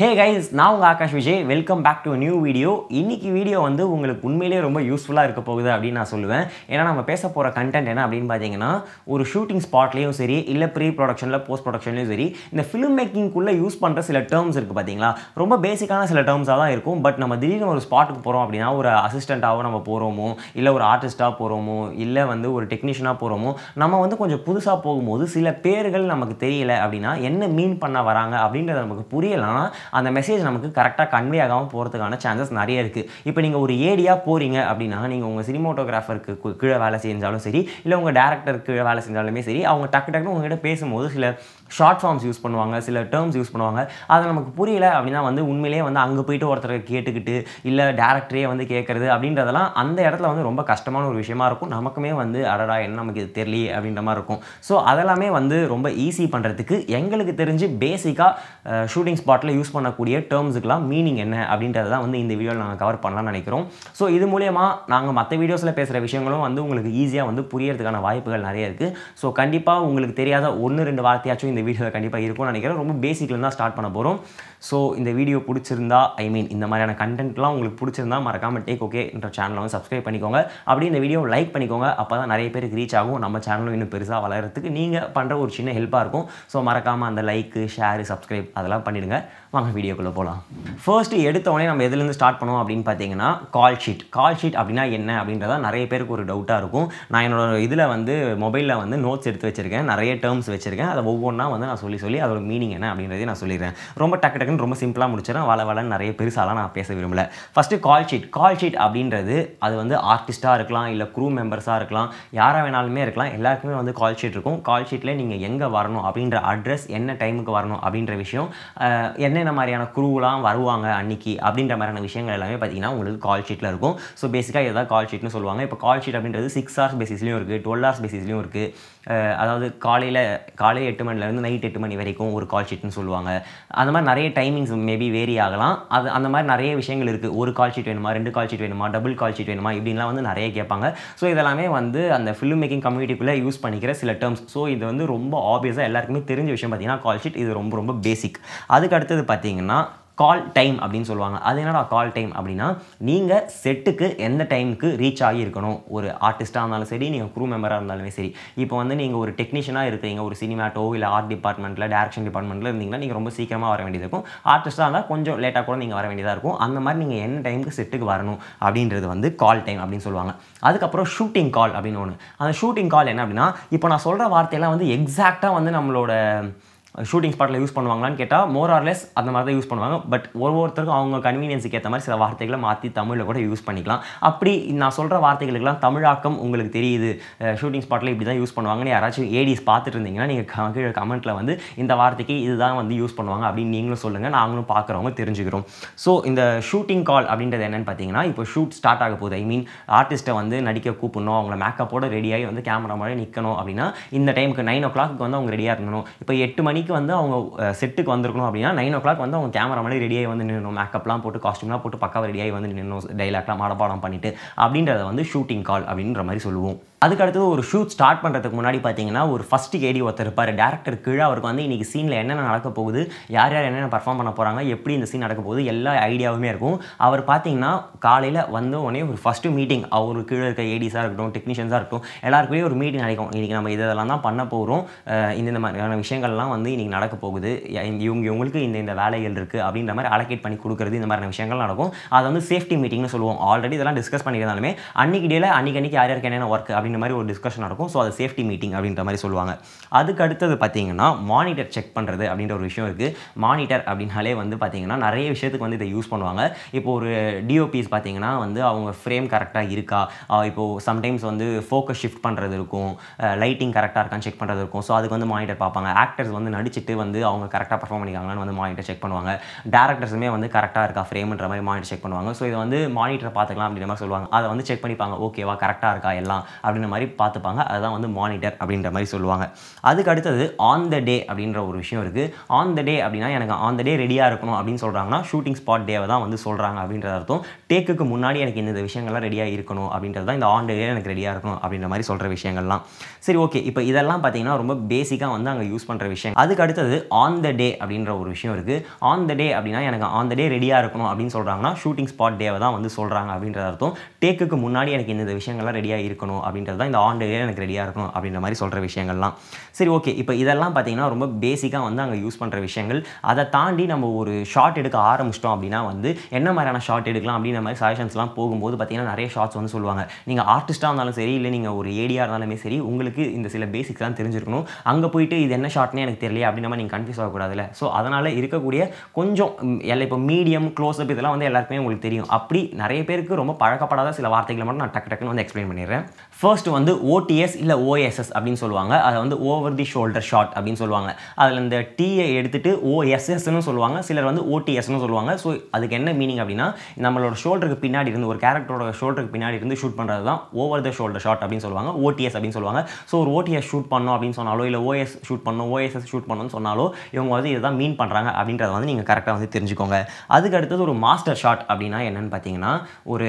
ஹே guys நான் உங்கள் Akash Vijay welcome back to new video இன்றைக்கி வீடியோ வந்து உங்களுக்கு உண்மையிலேயே ரொம்ப யூஸ்ஃபுல்லாக இருக்க போகுது அப்படின்னு நான் சொல்லுவேன் ஏன்னா நம்ம பேச போகிற கண்டென்ட் என்ன அப்படின்னு பார்த்தீங்கன்னா ஒரு ஷூட்டிங் ஸ்பாட்லேயும் சரி இல்லை ப்ரீ ப்ரொடக்ஷனில் போஸ்ட் ப்ரொடக்ஷன்லையும் சரி இந்த ஃபிலிம் மேக்கிங்குள்ளே யூஸ் பண்ணுற சில டேர்ம்ஸ் இருக்குது பார்த்தீங்களா ரொம்ப பேசிக்கான சில டேர்ம்ஸாக தான் இருக்கும் பட் நம்ம திடீர்னு ஒரு ஸ்பாட்டுக்கு போகிறோம் அப்படின்னா ஒரு அசிஸ்டண்ட்டாகவோ நம்ம போகிறோமோ இல்லை ஒரு ஆர்டிஸ்ட்டாக போகிறோமோ இல்லை வந்து ஒரு டெக்னீஷியனாக போகிறோமோ நம்ம வந்து கொஞ்சம் புதுசாக போகும்போது சில பேர்கள் நமக்கு தெரியலை அப்படின்னா என்ன மீன் பண்ண வராங்க அப்படின்றத நமக்கு புரியலாம் அந்த மெசேஜ் நமக்கு கரெக்டாக கன்வே ஆகாமல் போகிறதுக்கான சான்சஸ் நிறைய இருக்குது இப்போ நீங்கள் ஒரு ஏடியாக போகிறீங்க அப்படின்னா நீங்கள் உங்கள் சினிமோட்டோகிராஃபருக்கு கீழே வேலை செஞ்சாலும் சரி இல்லை உங்கள் டேரக்டருக்கு கீழே வேலை செஞ்சாலுமே சரி அவங்க டக்கு டக்குன்னு உங்ககிட்ட பேசும்போது சில ஷார்ட் ஃபார்ம்ஸ் யூஸ் பண்ணுவாங்க சில டேர்ம்ஸ் யூஸ் பண்ணுவாங்க அது நமக்கு புரியல அப்படின்னா வந்து உண்மையிலேயே வந்து அங்கே போயிட்டு ஒருத்தரை கேட்டுக்கிட்டு இல்லை டேரக்டரே வந்து கேட்குறது அப்படின்றதெல்லாம் அந்த இடத்துல வந்து ரொம்ப கஷ்டமான ஒரு விஷயமா இருக்கும் நமக்குமே வந்து அடடா என்ன நமக்கு இது தெரியலையே அப்படின்ற மாதிரி இருக்கும் ஸோ அதெல்லாமே வந்து ரொம்ப ஈஸி பண்ணுறதுக்கு எங்களுக்கு தெரிஞ்சு பேசிக்காக ஷூட்டிங் ஸ்பாட்டில் யூஸ் பண்ணக்கூடிய டேர்ம்ஸுக்கெலாம் மீனிங் என்ன அப்படின்றத தான் வந்து இந்த வீடியோவில் நாங்கள் கவர் பண்ணலாம்னு நினைக்கிறோம் ஸோ இது மூலயமா நாங்கள் மற்ற வீடியோஸில் பேசுகிற விஷயங்களும் வந்து உங்களுக்கு ஈஸியாக வந்து புரியறதுக்கான வாய்ப்புகள் நிறைய இருக்குது ஸோ கண்டிப்பாக உங்களுக்கு தெரியாத ஒன்று ரெண்டு வார்த்தையாச்சும் இந்த வீடியோவில் கண்டிப்பாக இருக்கும்னு நினைக்கிறேன் ரொம்ப பேசிக்கில் தான் ஸ்டார்ட் பண்ண போகிறோம் ஸோ இந்த வீடியோ பிடிச்சிருந்தா ஐ மீன் இந்த மாதிரியான கண்டென்ட்லாம் உங்களுக்கு பிடிச்சிருந்தா மறக்காமல் டேக் ஓகே என்ற சேனலை வந்து சப்ஸ்கிரைப் பண்ணிக்கோங்க அப்படி இந்த வீடியோ லைக் பண்ணிக்கோங்க அப்போ தான் நிறைய பேருக்கு ரீச் ஆகும் நம்ம சேனலும் இன்னும் பெருசாக வளர்கிறதுக்கு நீங்கள் பண்ணுற ஒரு சின்ன ஹெல்ப்பாக இருக்கும் ஸோ மறக்காமல் அந்த லைக்கு ஷேரு சப்ஸ்கிரைப் அதெல்லாம் பண்ணிடுங்க வாங்க வீடியோக்குள்ளே போகலாம் ஃபர்ஸ்ட்டு எடுத்தவொடனே நம்ம எதுலேருந்து ஸ்டார்ட் பண்ணுவோம் அப்படின்னு பார்த்தீங்கன்னா கால் ஷீட் கால் ஷீட் அப்படின்னா என்ன அப்படின்றத நிறைய பேருக்கு ஒரு டவுட்டாக இருக்கும் நான் என்னோட இதில் வந்து மொபைலில் வந்து நோட்ஸ் எடுத்து வச்சுருக்கேன் நிறைய டேர்ம்ஸ் வச்சுருக்கேன் அதை ஒவ்வொன்றா தான் வந்து நான் சொல்லி சொல்லி அதோட மீனிங் என்ன அப்படின்றதே நான் சொல்லிடுறேன் ரொம்ப டக்கு டக்குன்னு ரொம்ப சிம்பிளாக முடிச்சிடும் வள வளன்னு நிறைய பெருசாலாம் நான் பேச விரும்பல first call sheet call sheet அப்படின்றது அது வந்து ஆர்டிஸ்ட்டாக இருக்கலாம் இல்லை க்ரூ மெம்பர்ஸாக இருக்கலாம் யாராக வேணாலுமே இருக்கலாம் எல்லாருக்குமே வந்து கால் ஷீட் இருக்கும் கால் ஷீட்டில் நீங்கள் எங்கே வரணும் அப்படின்ற அட்ரஸ் என்ன டைமுக்கு வரணும் அப்படின்ற விஷயம் என்னென்ன மாதிரியான குரூலாம் வருவாங்க அன்னைக்கு அப்படின்ற மாதிரியான விஷயங்கள் எல்லாமே பார்த்தீங்கன்னா உங்களுக்கு கால் ஷீட்டில் இருக்கும் ஸோ பேசிக்காக எதாவது கால் ஷீட்னு சொல்லுவாங்க இப்போ கால் ஷீட் அப்படின்றது சிக்ஸ் ஹவர்ஸ் பேசிஸ்லேயும் இருக்குது டுவெல் ஹவர்ஸ் பேசிஸ்லேயும் இருக்குது அதாவது காலையில் காலையில் எட்டு மணிலேருந்து மணிலேருந்து நைட் எட்டு மணி வரைக்கும் ஒரு கால் ஷீட்னு சொல்லுவாங்க அந்த மாதிரி நிறைய டைமிங்ஸ் மேபி வேரி ஆகலாம் அது அந்த மாதிரி நிறைய விஷயங்கள் இருக்குது ஒரு கால் ஷீட் வேணுமா ரெண்டு கால் ஷீட் வேணுமா டபுள் கால் ஷீட் வேணுமா இப்படின்லாம் வந்து நிறைய கேட்பாங்க ஸோ இதெல்லாமே வந்து அந்த ஃபிலிம் மேக்கிங் கம்யூனிட்டிக்குள்ளே யூஸ் பண்ணிக்கிற சில டேர்ம்ஸ் ஸோ இது வந்து ரொம்ப ஆப்வியஸாக எல்லாருக்குமே தெரிஞ்ச விஷயம் பார்த்தீங்கன்னா கால் ஷீட் இது ரொம்ப ரொம்ப பேசிக் அதுக்கு அடுத்தது பார்த்தீங்கன்னா கால் டைம் அப்படின்னு சொல்லுவாங்க அது என்னடா கால் டைம் அப்படின்னா நீங்கள் செட்டுக்கு எந்த டைமுக்கு ரீச் ஆகியிருக்கணும் ஒரு ஆர்டிஸ்ட்டாக இருந்தாலும் சரி நீங்கள் குரூ மெம்பராக இருந்தாலுமே சரி இப்போ வந்து நீங்கள் ஒரு டெக்னீஷியனாக இருக்கீங்க ஒரு சினிமாட்டோ இல்லை ஆர்ட் டிபார்ட்மெண்ட்டில் டேரக்ஷன் டிபார்ட்மெண்ட்டில் இருந்தீங்கன்னா நீங்கள் ரொம்ப சீக்கிரமாக வர வேண்டியது இருக்கும் ஆர்டிஸ்ட்டாக இருந்தால் கொஞ்சம் லேட்டாக கூட நீங்கள் வர வேண்டியதாக இருக்கும் அந்த மாதிரி நீங்கள் என்ன டைமுக்கு செட்டுக்கு வரணும் அப்படின்றது வந்து கால் டைம் அப்படின்னு சொல்லுவாங்க அதுக்கப்புறம் ஷூட்டிங் கால் அப்படின்னு ஒன்று அந்த ஷூட்டிங் கால் என்ன அப்படின்னா இப்போ நான் சொல்கிற வார்த்தையெல்லாம் வந்து எக்ஸாக்டாக வந்து நம்மளோட ஷூட்டிங் ஸ்பாட்டில் யூஸ் பண்ணுவாங்களான்னு கேட்டால் மோர் ஆர்லெஸ் அந்த மாதிரி தான் யூஸ் பண்ணுவாங்க பட் ஒவ்வொருத்தருக்கும் அவங்க கன்வீனியன்ஸுக்கு ஏற்ற மாதிரி சில வார்த்தைகளை மாற்றி தமிழில் கூட யூஸ் பண்ணிக்கலாம் அப்படி நான் சொல்கிற வார்த்தைகளுக்கெல்லாம் தமிழாக்கம் உங்களுக்கு தெரியுது ஷூட்டிங் ஸ்பாட்டில் இப்படி தான் யூஸ் பண்ணுவாங்கன்னு யாராச்சும் ஏடிஸ் பார்த்துட்டு இருந்தீங்கன்னா நீங்கள் கீழே கமெண்ட்டில் வந்து இந்த வார்த்தைக்கு இதுதான் வந்து யூஸ் பண்ணுவாங்க அப்படின்னு நீங்களும் சொல்லுங்கள் நாங்களும் பார்க்குறவங்க தெரிஞ்சுக்கிறோம் ஸோ இந்த ஷூட்டிங் கால் அப்படின்றது என்னென்னு பார்த்தீங்கன்னா இப்போ ஷூட் ஸ்டார்ட் ஆக போகுது ஐ மீன் ஆர்டிஸ்ட்டை வந்து நடிக்க கூப்பிடணும் அவங்கள மேக்கப்போட ரெடியாகி வந்து கேமரா மாதிரி நிற்கணும் அப்படின்னா இந்த டைமுக்கு நைன் ஓ கிளாக்கு வந்து அவங்க ரெடியாக இருக்கணும் இப்போ எட்டு மணி மணிக்கு வந்து அவங்க செட்டுக்கு வந்திருக்கணும் அப்படின்னா நைன் ஓ கிளாக் வந்து அவங்க கேமரா மாதிரி ரெடியாகி வந்து நின்றுணும் மேக்கப்லாம் போட்டு காஸ்ட்யூம்லாம் போட்டு பக்காவாக ரெடியாகி வந்து நின்று டைலாக்லாம் மாடப்பாடம் பண்ணிவிட்டு அப்படின்றத வந்து ஷூட்டிங் கால் அப்படின்ற மாதிரி சொல்லுவோம் அதுக்கு அடுத்தது ஒரு ஷூட் ஸ்டார்ட் பண்ணுறதுக்கு முன்னாடி பார்த்தீங்கன்னா ஒரு ஃபஸ்ட்டு ஏடி ஒருத்தர் இருப்பார் டேரக்டர் கீழே அவருக்கு வந்து இன்றைக்கி சீனில் என்னென்ன நடக்க போகுது யார் யார் என்னென்ன பர்ஃபார்ம் பண்ண போகிறாங்க எப்படி இந்த சீன் நடக்க போகுது எல்லா ஐடியாவுமே இருக்கும் அவர் பார்த்தீங்கன்னா காலையில் வந்து உடனே ஒரு ஃபஸ்ட்டு மீட்டிங் அவர் கீழே இருக்க ஏடிஸாக இருக்கட்டும் டெக்னீஷியன்ஸாக இருக்கட்டும் எல்லாருக்குமே ஒரு மீட்டிங் நடக்கும் இன்றைக்கி நம்ம இதெல்லாம் தான் பண்ண போகிறோம் இந்த மாதிரியான விஷயங்கள்லாம் வந்து இன்றைக்கி நடக்க போகுது இவங்க இவங்களுக்கு இந்த இந்த வேலைகள் இருக்குது அப்படின்ற மாதிரி அலோகேட் பண்ணி கொடுக்குறது இந்த மாதிரியான விஷயங்கள் நடக்கும் அதை வந்து சேஃப்டி மீட்டிங்னு சொல்லுவோம் ஆல்ரெடி இதெல்லாம் டிஸ்கஸ் பண்ணியிருந்தாலுமே அன்றைக்கி டேல அன்றைக்கி அன்றைக்கி யார் யாருக்கு என்னென்ன ஒர்க் அப்படின்னு அப்படின்ற மாதிரி ஒரு டிஸ்கஷன் நடக்கும் ஸோ அது சேஃப்டி மீட்டிங் அப்படின்ற மாதிரி சொல்லுவாங்க அதுக்கு அடுத்தது பார்த்தீங்கன்னா மானிட்டர் செக் பண்ணுறது அப்படின்ற ஒரு விஷயம் இருக்குது மானிட்டர் அப்படின்னாலே வந்து பார்த்தீங்கன்னா நிறைய விஷயத்துக்கு வந்து இதை யூஸ் பண்ணுவாங்க இப்போ ஒரு டிஓபிஸ் பார்த்தீங்கன்னா வந்து அவங்க ஃப்ரேம் கரெக்டாக இருக்கா இப்போது சம்டைம்ஸ் வந்து ஃபோக்கஸ் ஷிஃப்ட் பண்ணுறது இருக்கும் லைட்டிங் கரெக்டாக இருக்கான்னு செக் பண்ணுறது இருக்கும் ஸோ அதுக்கு வந்து மானிட்டர் பார்ப்பாங்க ஆக்டர்ஸ் வந்து நடிச்சுட்டு வந்து அவங்க கரெக்டாக பர்ஃபார்ம் பண்ணிக்காங்களான்னு வந்து மானிட்டர் செக் பண்ணுவாங்க டேரக்டர்ஸுமே வந்து கரெக்டாக இருக்கா ஃப்ரேம்ன்ற மாதிரி மானிட்டர் செக் பண்ணுவாங்க ஸோ இதை வந்து மானிட்டர் பார்த்துக்கலாம் அப்படின்ற மாதிரி சொல்லுவாங்க அதை வந்து செக் பண்ணிப்பாங்க ஓகேவா கரெக்டாக இருக்கா எல்லாம் அப்படின்னு அப்படின்ற மாதிரி பார்த்துப்பாங்க அதுதான் வந்து மானிட்டர் அப்படின்ற மாதிரி சொல்லுவாங்க அதுக்கு அடுத்தது ஆன் த டே அப்படின்ற ஒரு விஷயம் இருக்குது ஆன் த டே அப்படின்னா எனக்கு ஆன் த டே ரெடியாக இருக்கணும் அப்படின்னு சொல்கிறாங்கன்னா ஷூட்டிங் ஸ்பாட் டேவை தான் வந்து சொல்கிறாங்க அப்படின்ற அர்த்தம் டேக்குக்கு முன்னாடி எனக்கு இந்த விஷயங்கள்லாம் ரெடியாக இருக்கணும் அப்படின்றது தான் இந்த ஆன் டே எனக்கு ரெடியாக இருக்கணும் அப்படின்ற மாதிரி சொல்கிற விஷயங்கள்லாம் சரி ஓகே இப்போ இதெல்லாம் பார்த்தீங்கன்னா ரொம்ப பேசிக்காக வந்து அங்கே யூஸ் பண்ணுற விஷயம் அதுக்கு அடுத்தது ஆன் த டே அப்படின்ற ஒரு விஷயம் இருக்குது ஆன் த டே அப்படின்னா எனக்கு ஆன் த டே ரெடியாக இருக்கணும் அப்படின்னு சொல்கிறாங்கன்னா ஷூட்டிங் ஸ்பாட் டேவை தான் வந்து சொல்கிறாங்க அப்படின்றது அர்த்தம் டேக்குக்கு முன்னாடி எனக்கு இந்த விஷயங்கள்லாம் ரெடியாக இருக்கணும் அப்படின்ற கேட்டது தான் இந்த ஆண்டு எனக்கு ரெடியாக இருக்கும் அப்படின்ற மாதிரி சொல்கிற விஷயங்கள்லாம் சரி ஓகே இப்போ இதெல்லாம் பார்த்திங்கன்னா ரொம்ப பேசிக்காக வந்து அங்கே யூஸ் பண்ணுற விஷயங்கள் அதை தாண்டி நம்ம ஒரு ஷார்ட் எடுக்க ஆரம்பிச்சிட்டோம் அப்படின்னா வந்து என்ன மாதிரியான ஷார்ட் எடுக்கலாம் அப்படின்ற மாதிரி சஜஷன்ஸ்லாம் போகும்போது பார்த்திங்கன்னா நிறைய ஷார்ட்ஸ் வந்து சொல்லுவாங்க நீங்கள் ஆர்டிஸ்ட்டாக இருந்தாலும் சரி இல்லை நீங்கள் ஒரு ஏடியாக இருந்தாலுமே சரி உங்களுக்கு இந்த சில பேசிக்ஸ்லாம் தெரிஞ்சிருக்கணும் அங்கே போயிட்டு இது என்ன ஷார்ட்னே எனக்கு தெரியல அப்படின்னா நீங்கள் கன்ஃபியூஸ் ஆகக்கூடாதுல ஸோ அதனால் இருக்கக்கூடிய கொஞ்சம் எல்லாம் இப்போ மீடியம் க்ளோஸ்அப் இதெல்லாம் வந்து எல்லாருக்குமே உங்களுக்கு தெரியும் அப்படி நிறைய பேருக்கு ரொம்ப பழக்கப்படாத சில வார்த்தைகளை மட்டும் நான் டக்கு டக்குன்னு வந்து எக்ஸ்பிளைன் பண்ணிடுறேன் ஃபர்ஸ்ட் ஃபர்ஸ்ட் வந்து ஓடிஎஸ் இல்லை ஓஎஸ்எஸ் அப்படின்னு சொல்லுவாங்க அதை வந்து ஓவர் தி ஷோல்டர் ஷாட் அப்படின்னு சொல்லுவாங்க அதில் இந்த டீயை எடுத்துட்டு ஓஎஸ்எஸ்னு சொல்லுவாங்க சிலர் வந்து ஓடிஎஸ்னு சொல்லுவாங்க ஸோ அதுக்கு என்ன மீனிங் அப்படின்னா நம்மளோட ஷோல்டருக்கு பின்னாடி இருந்து ஒரு கேரக்டரோட ஷோல்டருக்கு பின்னாடி இருந்து ஷூட் பண்ணுறது தான் ஓவர் த ஷோல்டர் ஷாட் அப்படின்னு சொல்லுவாங்க ஓடிஎஸ் அப்படின்னு சொல்லுவாங்க ஸோ ஒரு ஓடிஎஸ் ஷூட் பண்ணோம் அப்படின்னு சொன்னாலோ இல்லை ஓஎஸ் ஷூட் பண்ணோம் ஓஎஸ்எஸ் ஷூட் பண்ணோம்னு சொன்னாலோ இவங்க வந்து இதுதான் மீன் பண்ணுறாங்க அப்படின்றத வந்து நீங்கள் கரெக்டாக வந்து தெரிஞ்சுக்கோங்க அதுக்கு அடுத்தது ஒரு மாஸ்டர் ஷாட் அப்படின்னா என்னென்னு பார்த்தீங்கன்னா ஒரு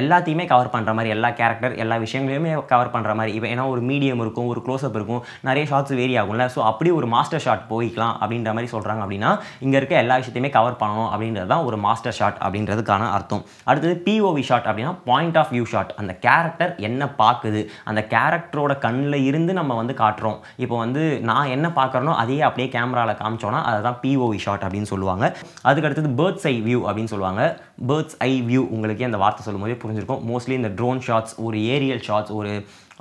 எல்லாத்தையுமே கவர் பண்ணுற மாதிரி எல்லா கேரக்டர் எல்லா விஷயங்களையுமே கவர் பண்ணுற மாதிரி இப்போ ஏன்னா ஒரு மீடியம் இருக்கும் ஒரு க்ளோஸ்அப் இருக்கும் நிறைய ஷார்ட்ஸ் வேரி ஆகும்ல ஸோ அப்படி ஒரு மாஸ்டர் ஷாட் போய்க்கலாம் அப்படின்ற மாதிரி சொல்கிறாங்க அப்படின்னா இங்கே இருக்க எல்லா விஷயத்தையுமே கவர் பண்ணணும் அப்படின்றது தான் ஒரு மாஸ்டர் ஷாட் அப்படின்றதுக்கான அர்த்தம் அடுத்தது பிஓவி ஷாட் அப்படின்னா பாயிண்ட் ஆஃப் வியூ ஷாட் அந்த கேரக்டர் என்ன பார்க்குது அந்த கேரக்டரோட கண்ணில் இருந்து நம்ம வந்து காட்டுறோம் இப்போ வந்து நான் என்ன பார்க்குறனோ அதையே அப்படியே கேமராவில் காமிச்சோன்னா அதை தான் பிஓவி ஷாட் அப்படின்னு சொல்லுவாங்க அதுக்கு அடுத்தது பேர்ட்ஸ் வியூ அப்படின்னு சொல்லுவாங்க பேர்ட்ஸ் ஐ வியூ உங்களுக்கு அந்த வார்த்தை சொல்லும் போதே புரிஞ்சிருக்கும் மோஸ்ட்லி இந்த ட்ரோன் ஷாட்ஸ் ஒரு ஏரியல் ஷாட்ஸ் ஒரு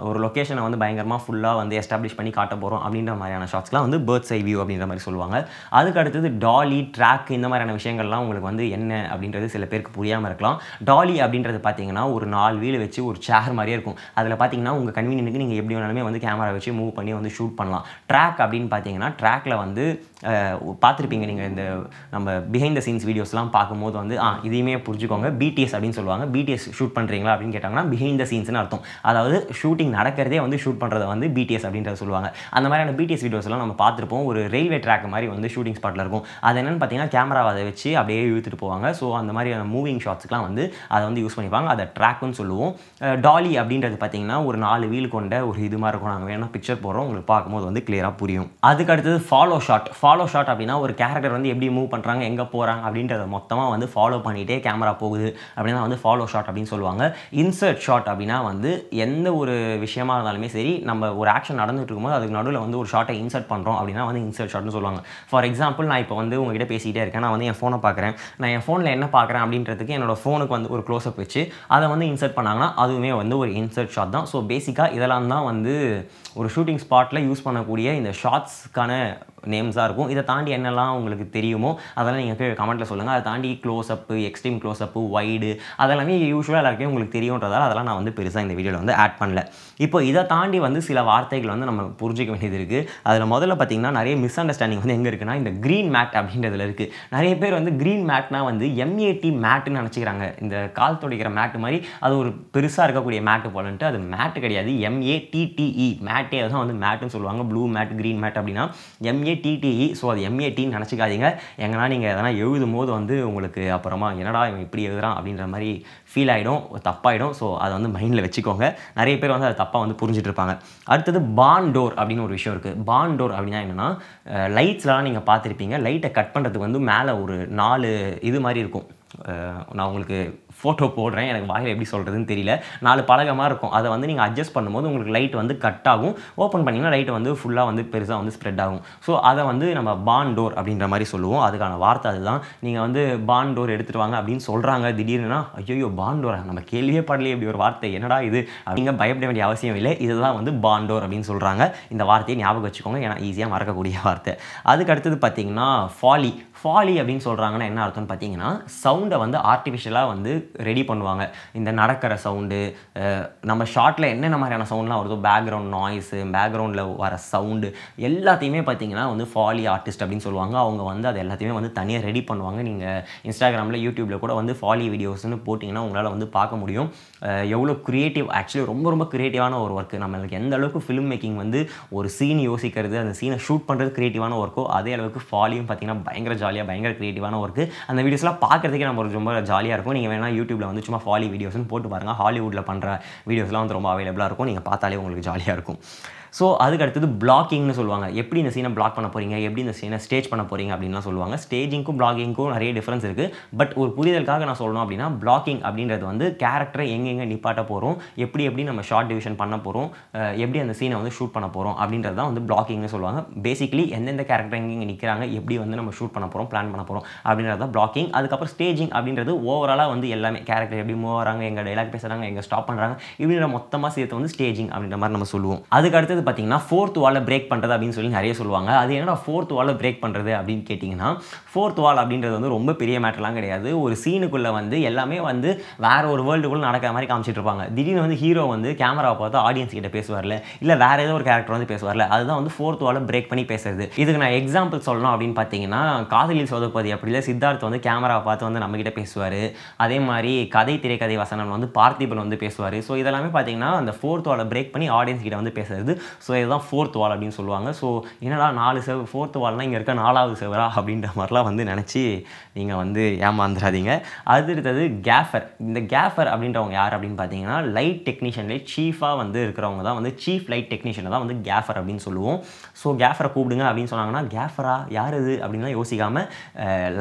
ஒரு லொக்கேஷனை வந்து பயங்கரமாக ஃபுல்லாக வந்து எஸ்டாப்ளிஷ் பண்ணி காட்ட போகிறோம் அப்படின்ற மாதிரியான ஷாட்ஸ்லாம் வந்து பேர்ட்ஸ் ஐ வியூ அப்படின்ற மாதிரி சொல்லுவாங்க அதுக்கு அடுத்தது டாலி ட்ராக் இந்த மாதிரியான விஷயங்கள்லாம் உங்களுக்கு வந்து என்ன அப்படின்றது சில பேருக்கு புரியாமல் இருக்கலாம் டாலி அப்படின்றது பார்த்தீங்கன்னா ஒரு நாலு வீல் வச்சு ஒரு சேர் மாதிரியே இருக்கும் அதில் பார்த்தீங்கன்னா உங்கள் கன்வீனியனுக்கு நீங்கள் எப்படி வேணாலுமே வந்து கேமரா வச்சு மூவ் பண்ணி வந்து ஷூட் பண்ணலாம் ட்ராக் அப்படின்னு பார்த்தீங்கன்னா ட்ராக்கில் வந்து பார்த்துருப்பீங்க நீங்கள் இந்த நம்ம பிஹைண்ட் த சீன்ஸ் வீடியோஸ்லாம் பார்க்கும்போது வந்து ஆ இதையுமே புரிஞ்சுக்கோங்க பிடிஎஸ் அப்படின்னு சொல்லுவாங்க பிடிஎஸ் ஷூட் பண்ணுறீங்களா அப்படின்னு கேட்டாங்கன்னா பிஹைண்ட் த சீன்ஸ்னு அர்த்தம் அதாவது ஷூட்டிங் ஷூட்டிங் நடக்கிறதே வந்து ஷூட் பண்ணுறத வந்து பிடிஎஸ் அப்படின்றத சொல்லுவாங்க அந்த மாதிரியான பிடிஎஸ் வீடியோஸ்லாம் நம்ம பார்த்துருப்போம் ஒரு ரயில்வே ட்ராக் மாதிரி வந்து ஷூட்டிங் ஸ்பாட்டில் இருக்கும் அது என்னென்னு பார்த்தீங்கன்னா கேமராவை அதை வச்சு அப்படியே இழுத்துட்டு போவாங்க ஸோ அந்த மாதிரியான மூவிங் ஷாட்ஸ்க்குலாம் வந்து அதை வந்து யூஸ் பண்ணிப்பாங்க அதை ட்ராக்குன்னு சொல்லுவோம் டாலி அப்படின்றது பார்த்தீங்கன்னா ஒரு நாலு வீல் கொண்ட ஒரு இது மாதிரி இருக்கும் நாங்கள் வேணால் பிக்சர் போகிறோம் உங்களுக்கு பார்க்கும்போது வந்து கிளியராக புரியும் அதுக்கு அடுத்தது ஃபாலோ ஷாட் ஃபாலோ ஷாட் அப்படின்னா ஒரு கேரக்டர் வந்து எப்படி மூவ் பண்ணுறாங்க எங்கே போகிறாங்க அப்படின்றத மொத்தமாக வந்து ஃபாலோ பண்ணிகிட்டே கேமரா போகுது அப்படின்னா வந்து ஃபாலோ ஷாட் அப்படின்னு சொல்லுவாங்க இன்சர்ட் ஷாட் அப்படின்னா வந்து எந்த ஒரு விஷயமா இருந்தாலுமே சரி நம்ம ஒரு ஆக்ஷன் நடந்துட்டு இருக்கும்போது அதுக்கு நடுவில் வந்து ஒரு ஷார்ட்டை இன்சர்ட் பண்ணுறோம் அப்படின்னா வந்து இன்சர்ட் ஷார்ட்னு சொல்லுவாங்க ஃபார் எக்ஸாம்பிள் நான் இப்போ வந்து உங்ககிட்ட பேசிகிட்டே இருக்கேன் நான் வந்து என் ஃபோனை பார்க்குறேன் நான் என் ஃபோனில் என்ன பார்க்குறேன் அப்படின்றதுக்கு என்னோட ஃபோனுக்கு வந்து ஒரு க்ளோஸ்அப் வச்சு அதை வந்து இன்சர்ட் பண்ணாங்கன்னா அதுவுமே வந்து ஒரு இன்சர்ட் ஷாட் தான் ஸோ பேசிக்காக இதெல்லாம் தான் வந்து ஒரு ஷூட்டிங் ஸ்பாட்டில் யூஸ் பண்ணக்கூடிய இந்த ஷார்ட்ஸ்க்கான நேம்ஸாக இருக்கும் இதை தாண்டி என்னெல்லாம் உங்களுக்கு தெரியுமோ அதெல்லாம் நீங்கள் கீழே கமெண்ட்டில் சொல்லுங்கள் அதை தாண்டி close up extreme close up wide அதெல்லாமே யூஸ்வலாக எல்லாருக்கே உங்களுக்கு தெரியுன்றதால் அதெல்லாம் நான் வந்து பெருசாக இந்த வீடியோவில் வந்து ஆட் பண்ணல இப்போ இதை தாண்டி வந்து சில வார்த்தைகள் வந்து நம்ம புரிஞ்சிக்க வேண்டியது இருக்குது அதில் முதல்ல பார்த்திங்கன்னா நிறைய மிஸ் அண்டர்ஸ்டாண்டிங் வந்து எங்கே இருக்குன்னா இந்த க்ரீன் மேட் அப்படின்றதுல இருக்குது நிறைய பேர் வந்து க்ரீன் மேட்னா வந்து எம்ஏடி மேட்டுன்னு நினச்சிக்கிறாங்க இந்த கால் துடைக்கிற மேட்டு மாதிரி அது ஒரு பெருசாக இருக்கக்கூடிய மேட்டு போலன்ட்டு அது மேட்டு கிடையாது எம்ஏடிடிஇ e, மேட்டே தான் வந்து மேட்டுன்னு சொல்லுவாங்க ப்ளூ மேட் க்ரீன் மேட் அப்படின்னா M A M A T M டின்னு e நினச்சிக்காதீங்க எங்கன்னா நீங்கள் எதனா எழுதும் போது வந்து உங்களுக்கு அப்புறமா என்னடா இவன் இப்படி எழுதுறான் அப்படின்ற மாதிரி ஃபீல் ஆகிடும் தப்பாகிடும் ஸோ அதை வந்து மைண்டில் வச்சுக்கோங்க நிறைய பேர் வந்து அதை தப்பாக வந்து புரிஞ்சுட்டு இருப்பாங்க அடுத்தது பான் டோர் அப்படின்னு ஒரு விஷயம் இருக்குது பான் டோர் அப்படின்னா என்னென்னா லைட்ஸ்லாம் நீங்கள் பார்த்துருப்பீங்க லைட்டை கட் பண்ணுறதுக்கு வந்து மேலே ஒரு நாலு இது மாதிரி இருக்கும் நான் உங்களுக்கு ஃபோட்டோ போடுறேன் எனக்கு வாயில் எப்படி சொல்கிறதுன்னு தெரியல நாலு பலகமாக இருக்கும் அதை வந்து நீங்கள் அட்ஜஸ்ட் பண்ணும்போது உங்களுக்கு லைட் வந்து கட் ஆகும் ஓப்பன் பண்ணிங்கன்னா லைட் வந்து ஃபுல்லாக வந்து பெருசாக வந்து ஸ்ப்ரெட் ஆகும் ஸோ அதை வந்து நம்ம பான் டோர் அப்படின்ற மாதிரி சொல்லுவோம் அதுக்கான வார்த்தை அதுதான் நீங்கள் வந்து பான் டோர் எடுத்துகிட்டு வாங்க அப்படின்னு சொல்கிறாங்க திடீர்னுனா ஐயோயோ பான் நம்ம கேள்வியே படலையே இப்படி ஒரு வார்த்தை என்னடா இது அப்படிங்க பயப்பட வேண்டிய அவசியம் இல்லை இதுதான் வந்து பாண்டோர் அப்படின்னு சொல்கிறாங்க இந்த வார்த்தையை ஞாபகம் வச்சுக்கோங்க ஏன்னா ஈஸியாக மறக்கக்கூடிய வார்த்தை அதுக்கு அடுத்தது பார்த்தீங்கன்னா ஃபாலி ஃபாலி அப்படின்னு சொல்கிறாங்கன்னா என்ன அர்த்தம்னு பார்த்தீங்கன்னா சவுண்டை வந்து ஆர்டிஃபிஷியலாக வந்து ரெடி பண்ணுவாங்க இந்த நடக்கிற சவுண்டு நம்ம ஷார்ட்டில் என்னென்ன மாதிரியான சவுண்ட்லாம் வருதோ பேக்ரவுண்ட் நாய்ஸு பேக்ரவுண்டில் வர சவுண்டு எல்லாத்தையுமே பார்த்தீங்கன்னா வந்து ஃபாலி ஆர்டிஸ்ட் அப்படின்னு சொல்லுவாங்க அவங்க வந்து அது எல்லாத்தையுமே வந்து தனியாக ரெடி பண்ணுவாங்க நீங்கள் இன்ஸ்டாகிராமில் யூடியூப்பில் கூட வந்து ஃபாலி வீடியோஸ்னு போட்டிங்கன்னா உங்களால் வந்து பார்க்க முடியும் எவ்வளோ க்ரியேட்டிவ் ஆக்சுவலி ரொம்ப ரொம்ப க்ரியேட்டிவான ஒரு ஒர்க்கு நம்மளுக்கு எந்த அளவுக்கு ஃபிலிம் மேக்கிங் வந்து ஒரு சீன் யோசிக்கிறது அந்த சீனை ஷூட் பண்ணுறது க்ரியேட்டிவான ஒர்க்கோ அதே அளவுக்கு ஃபாலியும் பார்த்தீங்கன்னா பயங்கர ஜாலியாக பயங்கர க்ரியேட்டிவான ஒர்க்கு அந்த வீடியோஸ்லாம் பார்க்குறதுக்கே நம்ம ரொம்ப ஜாலியாக இருக்கும் நீங்கள் வேணால் யூடியூப்பில் வந்து சும்மா ஃபாலி வீடியோஸ்ன்னு போட்டு பாருங்கள் ஹாலிவுட்டில் பண்ணுற வீடியோஸ்லாம் வந்து ரொம்ப அவைலபிளாக இருக்கும் நீங்கள் பார்த்தாலே உங்களுக்கு ஜாலியாக இருக்கும் ஸோ அதுக்கு அடுத்தது பிளாகிங்னு சொல்லுவாங்க எப்படி இந்த சீனை பிளாக் பண்ண போகிறீங்க எப்படி இந்த சீனை ஸ்டேஜ் பண்ண போகிறீங்க அப்படின்லாம் சொல்லுவாங்க ஸ்டேஜிங்க்கும் பிளாகிங்க்கும் நிறைய டிஃப்ரென்ஸ் இருக்குது பட் ஒரு புரிதலுக்காக நான் சொல்லணும் அப்படின்னா பிளாகிங் அப்படின்றது வந்து கேரக்டரை எங்கெங்கே நிப்பாட்ட போகிறோம் எப்படி எப்படி நம்ம ஷார்ட் டிவிஷன் பண்ண போகிறோம் எப்படி அந்த சீனை வந்து ஷூட் பண்ண போகிறோம் அப்படின்றது தான் வந்து பிளாகிங்னு சொல்லுவாங்க பேசிக்கலி எந்தெந்த கேரக்டர் எங்கெங்கே நிற்கிறாங்க எப்படி வந்து நம்ம ஷூட் பண்ண போகிறோம் பிளான் பண்ண போகிறோம் அப்படின்றது தான் பிளாகிங் அதுக்கப்புறம் ஸ்டேஜிங் அப்படின்றது ஓவராலாக வந்து எல்லாமே கேரக்டர் எப்படி மூவ் ஆகிறாங்க எங்கள் டைலாக் பேசுகிறாங்க எங்கள் ஸ்டாப் பண்ணுறாங்க இப்படின்ற மொத்தமாக சேர்த்து வந்து ஸ்டேஜிங் அப்படின்ற மாதிரி நம்ம சொல்லுவோம் அதுக்கு அடுத்தது அடுத்தது பார்த்தீங்கன்னா ஃபோர்த் வாலை பிரேக் பண்ணுறது அப்படின்னு சொல்லி நிறைய சொல்லுவாங்க அது என்னடா ஃபோர்த் வாலை பிரேக் பண்ணுறது அப்படின்னு கேட்டிங்கன்னா ஃபோர்த் வால் அப்படின்றது வந்து ரொம்ப பெரிய மேட்டர்லாம் கிடையாது ஒரு சீனுக்குள்ளே வந்து எல்லாமே வந்து வேறு ஒரு வேர்ல்டுக்குள்ளே நடக்கிற மாதிரி காமிச்சிட்டு இருப்பாங்க திடீர்னு வந்து ஹீரோ வந்து கேமரா பார்த்து ஆடியன்ஸ் கிட்ட பேசுவார்ல இல்லை வேறு ஏதோ ஒரு கேரக்டர் வந்து பேசுவார்ல அதுதான் வந்து ஃபோர்த் வாலை பிரேக் பண்ணி பேசுறது இதுக்கு நான் எக்ஸாம்பிள் சொல்லணும் அப்படின்னு பார்த்தீங்கன்னா காதலில் சோதப்பதி அப்படி இல்லை சித்தார்த்த் வந்து கேமரா பார்த்து வந்து நம்மக்கிட்ட பேசுவார் அதே மாதிரி கதை திரைக்கதை வசனம் வந்து பார்த்திபன் வந்து பேசுவார் ஸோ இதெல்லாமே பார்த்தீங்கன்னா அந்த ஃபோர்த் வாலை பிரேக் பண்ணி ஆடியன்ஸ் கிட்ட வந்து பேசுறது ஸோ இதுதான் ஃபோர்த் வால் அப்படின்னு சொல்லுவாங்க ஸோ என்னடா நாலு செவ் ஃபோர்த் வால்னால் இங்கே இருக்க நாலாவது செவரா அப்படின்ற மாதிரிலாம் வந்து நினச்சி நீங்கள் வந்து ஏமாந்துடாதீங்க அடுத்தது கேஃபர் இந்த கேஃபர் அப்படின்றவங்க யார் அப்படின்னு பார்த்தீங்கன்னா லைட் டெக்னீஷியன்லேயே சீஃபாக வந்து இருக்கிறவங்க தான் வந்து சீஃப் லைட் டெக்னீஷியனை தான் வந்து கேஃபர் அப்படின்னு சொல்லுவோம் ஸோ கேஃபரை கூப்பிடுங்க அப்படின்னு சொன்னாங்கன்னா கேஃபரா யார் இது அப்படின்லாம் யோசிக்காமல்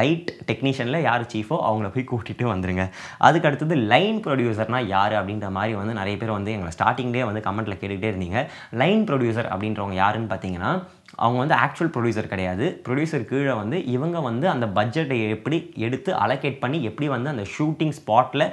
லைட் டெக்னீஷியனில் யார் சீஃபோ அவங்கள போய் கூட்டிகிட்டு வந்துருங்க அதுக்கு அடுத்தது லைன் ப்ரொடியூசர்னால் யார் அப்படின்ற மாதிரி வந்து நிறைய பேர் வந்து எங்களை ஸ்டார்டிங்லேயே வந்து கமெண்ட்டில் கேட்டுக்கிட்டே இருந்தீங்க லைன் மெயின் ப்ரொடியூசர் அப்படின்றவங்க யாருன்னு பார்த்தீங்கன்னா அவங்க வந்து ஆக்சுவல் ப்ரொடியூசர் கிடையாது ப்ரொடியூசர் கீழே வந்து இவங்க வந்து அந்த பட்ஜெட்டை எப்படி எடுத்து அலோகேட் பண்ணி எப்படி வந்து அந்த ஷூட்டிங் ஸ்பாட்டில்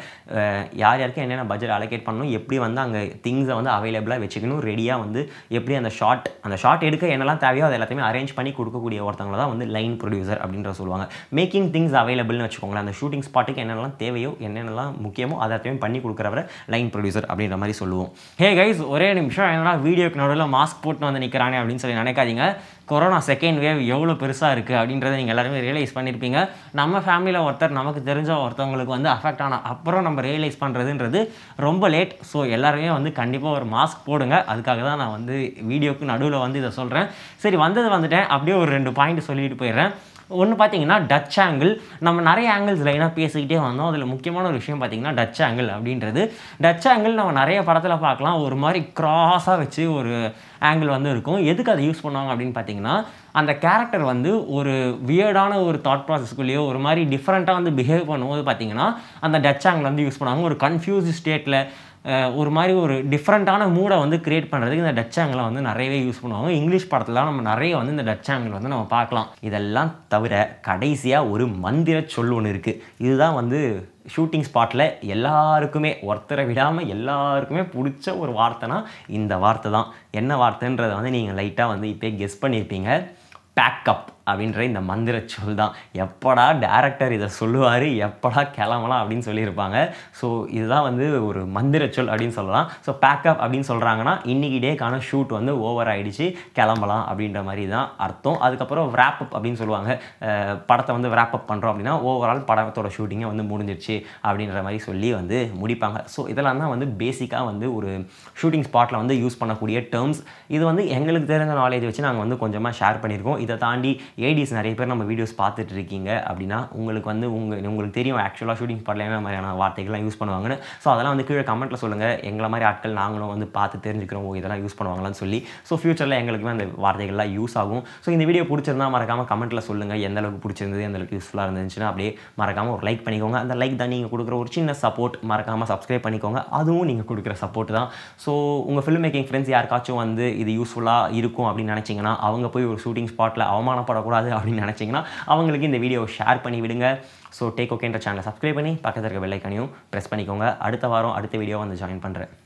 யார் யாருக்கும் என்னென்ன பட்ஜெட் அலோகேட் பண்ணணும் எப்படி வந்து அங்கே திங்ஸை வந்து அவைலபிளாக வச்சுக்கணும் ரெடியாக வந்து எப்படி அந்த ஷார்ட் அந்த ஷார்ட் எடுக்க என்னெல்லாம் தேவையோ அதை எல்லாத்தையுமே அரேஞ்ச் பண்ணி கொடுக்கக்கூடிய ஒருத்தவங்களை தான் வந்து லைன் ப்ரொடியூசர் அப்படின்ற சொல்லுவாங்க மேக்கிங் திங்ஸ் அவைலபிள்னு வச்சுக்கோங்களேன் அந்த ஷூட்டிங் ஸ்பாட்டுக்கு என்னென்னலாம் தேவையோ என்னென்னலாம் முக்கியமோ எல்லாத்தையும் பண்ணி கொடுக்குறவரை லைன் ப்ரொடியூசர் அப்படின்ற மாதிரி சொல்லுவோம் ஹே கைஸ் ஒரே நிமிஷம் என்னென்னா வீடியோக்கு நடுவில் மாஸ்க் போட்டு வந்து நிற்கிறானே அப்படின்னு சொல்லி நினைக்காதீங்க கொரோனா செகண்ட் வேவ் எவ்வளோ பெருசாக இருக்குது அப்படின்றத நீங்கள் எல்லாருமே ரியலைஸ் பண்ணியிருப்பீங்க நம்ம ஃபேமிலியில் ஒருத்தர் நமக்கு தெரிஞ்ச ஒருத்தவங்களுக்கு வந்து அஃபெக்ட் ஆன அப்புறம் நம்ம ரியலைஸ் பண்ணுறதுன்றது ரொம்ப லேட் ஸோ எல்லாருமே வந்து கண்டிப்பாக ஒரு மாஸ்க் போடுங்க அதுக்காக தான் நான் வந்து வீடியோக்கு நடுவில் வந்து இதை சொல்கிறேன் சரி வந்தது வந்துட்டேன் அப்படியே ஒரு ரெண்டு பாயிண்ட் சொல்லிட்டு போயிடுறேன் ஒன்று பார்த்தீங்கன்னா டச் ஆங்கிள் நம்ம நிறைய ஆங்கிள்ஸ் லைனாக பேசிக்கிட்டே வந்தோம் அதில் முக்கியமான ஒரு விஷயம் பார்த்திங்கன்னா டச் ஆங்கிள் அப்படின்றது டச் ஆங்கிள் நம்ம நிறைய படத்தில் பார்க்கலாம் ஒரு மாதிரி க்ராஸாக வச்சு ஒரு ஆங்கிள் வந்து இருக்கும் எதுக்கு அதை யூஸ் பண்ணுவாங்க அப்படின்னு பார்த்தீங்கன்னா அந்த கேரக்டர் வந்து ஒரு வியர்டான ஒரு தாட் ப்ராசஸ்க்குள்ளேயோ ஒரு மாதிரி டிஃப்ரெண்ட்டாக வந்து பிஹேவ் பண்ணும்போது பார்த்தீங்கன்னா அந்த டச் ஆங்கிள் வந்து யூஸ் பண்ணுவாங்க ஒரு கன்ஃபியூஸ் ஸ்டேட்டில் ஒரு மாதிரி ஒரு டிஃப்ரெண்ட்டான மூடை வந்து க்ரியேட் பண்ணுறதுக்கு இந்த டச் ஆங்கிளை வந்து நிறையவே யூஸ் பண்ணுவாங்க இங்கிலீஷ் படத்துலலாம் நம்ம நிறைய வந்து இந்த டச் ஆங்கிள் வந்து நம்ம பார்க்கலாம் இதெல்லாம் தவிர கடைசியாக ஒரு மந்திர சொல் ஒன்று இருக்குது இதுதான் வந்து ஷூட்டிங் ஸ்பாட்டில் எல்லாருக்குமே ஒருத்தரை விடாமல் எல்லாருக்குமே பிடிச்ச ஒரு வார்த்தைனா இந்த வார்த்தை தான் என்ன வார்த்தைன்றதை வந்து நீங்கள் லைட்டாக வந்து இப்போயே கெஸ் பண்ணியிருப்பீங்க பேக்கப் அப்படின்ற இந்த மந்திர சொல் தான் எப்படா டேரக்டர் இதை சொல்லுவார் எப்படா கிளம்பலாம் அப்படின்னு சொல்லியிருப்பாங்க ஸோ இதுதான் வந்து ஒரு மந்திர சொல் அப்படின்னு சொல்லலாம் ஸோ பேக்கப் அப்படின்னு சொல்கிறாங்கன்னா இன்றைக்கி டேக்கான ஷூட் வந்து ஓவர் ஆகிடுச்சு கிளம்பலாம் அப்படின்ற மாதிரி தான் அர்த்தம் அதுக்கப்புறம் ரேப் அப் அப்படின்னு சொல்லுவாங்க படத்தை வந்து ரேப் அப் பண்ணுறோம் அப்படின்னா ஓவரால் படத்தோட ஷூட்டிங்கை வந்து முடிஞ்சிருச்சு அப்படின்ற மாதிரி சொல்லி வந்து முடிப்பாங்க ஸோ இதெல்லாம் தான் வந்து பேசிக்காக வந்து ஒரு ஷூட்டிங் ஸ்பாட்டில் வந்து யூஸ் பண்ணக்கூடிய டேர்ம்ஸ் இது வந்து எங்களுக்கு தெரிஞ்ச நாலேஜ் வச்சு நாங்கள் வந்து கொஞ்சமாக ஷேர் பண்ணியிருக்கோம் இதை தாண்டி ஏடிஸ் நிறைய பேர் நம்ம வீடியோஸ் பார்த்துட்டு இருக்கீங்க அப்படின்னா உங்களுக்கு வந்து உங்கள் உங்களுக்கு தெரியும் ஆக்சுவலாக ஷூட்டிங் ஸ்பாட்டில் என்ன மாதிரியான வார்த்தைகள்லாம் யூஸ் பண்ணுவாங்கன்னு ஸோ அதெல்லாம் வந்து கீழே கமெண்ட்டில் சொல்லுங்கள் எங்களை மாதிரி ஆட்கள் நாங்களும் வந்து பார்த்து தெரிஞ்சுக்கிறோம் ஓ இதெல்லாம் யூஸ் பண்ணுவாங்களான்னு சொல்லி ஸோ ஃப்யூச்சரில் எங்களுக்குமே அந்த வார்த்தைகள்லாம் யூஸ் ஆகும் ஸோ இந்த வீடியோ பிடிச்சிருந்தா மறக்காமல் கமெண்ட்டில் சொல்லுங்கள் எந்த அளவுக்கு பிடிச்சிருந்தது எந்த அளவுக்கு யூஸ்ஃபுல்லாக இருந்துச்சுன்னா அப்படியே மறக்காமல் ஒரு லைக் பண்ணிக்கோங்க அந்த லைக் தான் நீங்கள் கொடுக்குற ஒரு சின்ன சப்போர்ட் மறக்காமல் சப்ஸ்கிரைப் பண்ணிக்கோங்க அதுவும் நீங்கள் கொடுக்குற சப்போர்ட் தான் ஸோ உங்கள் ஃபில் மேக்கிங் ஃப்ரெண்ட்ஸ் யாருக்காச்சும் வந்து இது யூஸ்ஃபுல்லாக இருக்கும் அப்படின்னு நினச்சிங்கன்னா அவங்க போய் ஒரு ஷூட்டிங் ஸ்பாட்டில் அவமானப்பட வரக்கூடாது அப்படின்னு நினச்சிங்கன்னா அவங்களுக்கு இந்த வீடியோவை ஷேர் பண்ணி விடுங்க ஸோ டேக் ஓகேன்ற சேனலை சப்ஸ்கிரைப் பண்ணி பக்கத்தில் இருக்க வெள்ளைக்கனையும் ப்ரெஸ் பண்ணிக்கோங்க அடுத்த வாரம் அடுத்த வீடியோவை வந்து ஜாயின் பண்ணுறேன்